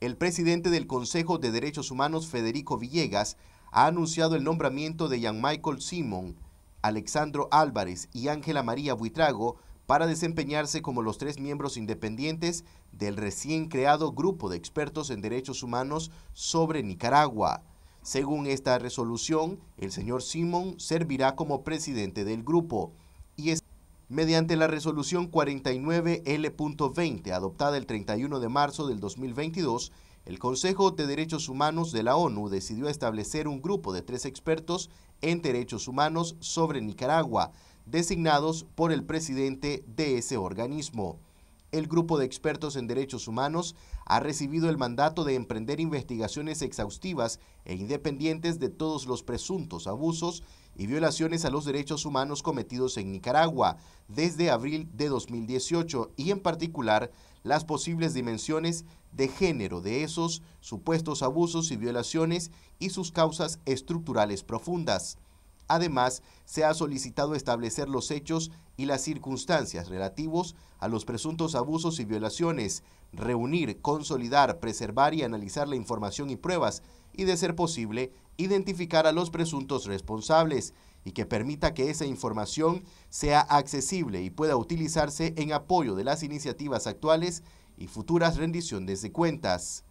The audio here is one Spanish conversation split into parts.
El presidente del Consejo de Derechos Humanos, Federico Villegas, ha anunciado el nombramiento de Jean Michael Simon, Alexandro Álvarez y Ángela María Buitrago para desempeñarse como los tres miembros independientes del recién creado Grupo de Expertos en Derechos Humanos sobre Nicaragua. Según esta resolución, el señor Simon servirá como presidente del grupo. Mediante la resolución 49L.20, adoptada el 31 de marzo del 2022, el Consejo de Derechos Humanos de la ONU decidió establecer un grupo de tres expertos en derechos humanos sobre Nicaragua, designados por el presidente de ese organismo el grupo de expertos en derechos humanos ha recibido el mandato de emprender investigaciones exhaustivas e independientes de todos los presuntos abusos y violaciones a los derechos humanos cometidos en Nicaragua desde abril de 2018 y en particular las posibles dimensiones de género de esos supuestos abusos y violaciones y sus causas estructurales profundas. Además, se ha solicitado establecer los hechos y las circunstancias relativos a los presuntos abusos y violaciones, reunir, consolidar, preservar y analizar la información y pruebas, y de ser posible, identificar a los presuntos responsables y que permita que esa información sea accesible y pueda utilizarse en apoyo de las iniciativas actuales y futuras rendiciones de cuentas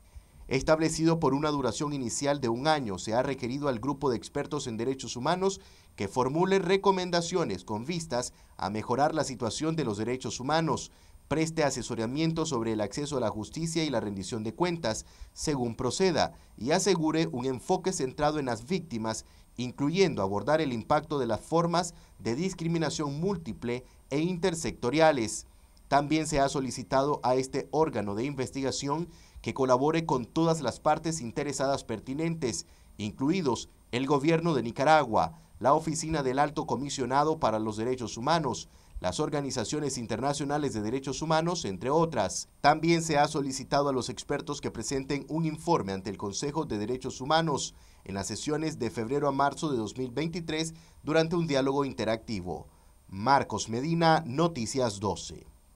establecido por una duración inicial de un año. Se ha requerido al grupo de expertos en derechos humanos que formule recomendaciones con vistas a mejorar la situación de los derechos humanos, preste asesoramiento sobre el acceso a la justicia y la rendición de cuentas, según proceda, y asegure un enfoque centrado en las víctimas, incluyendo abordar el impacto de las formas de discriminación múltiple e intersectoriales. También se ha solicitado a este órgano de investigación que colabore con todas las partes interesadas pertinentes, incluidos el gobierno de Nicaragua, la Oficina del Alto Comisionado para los Derechos Humanos, las organizaciones internacionales de derechos humanos, entre otras. También se ha solicitado a los expertos que presenten un informe ante el Consejo de Derechos Humanos en las sesiones de febrero a marzo de 2023 durante un diálogo interactivo. Marcos Medina, Noticias 12.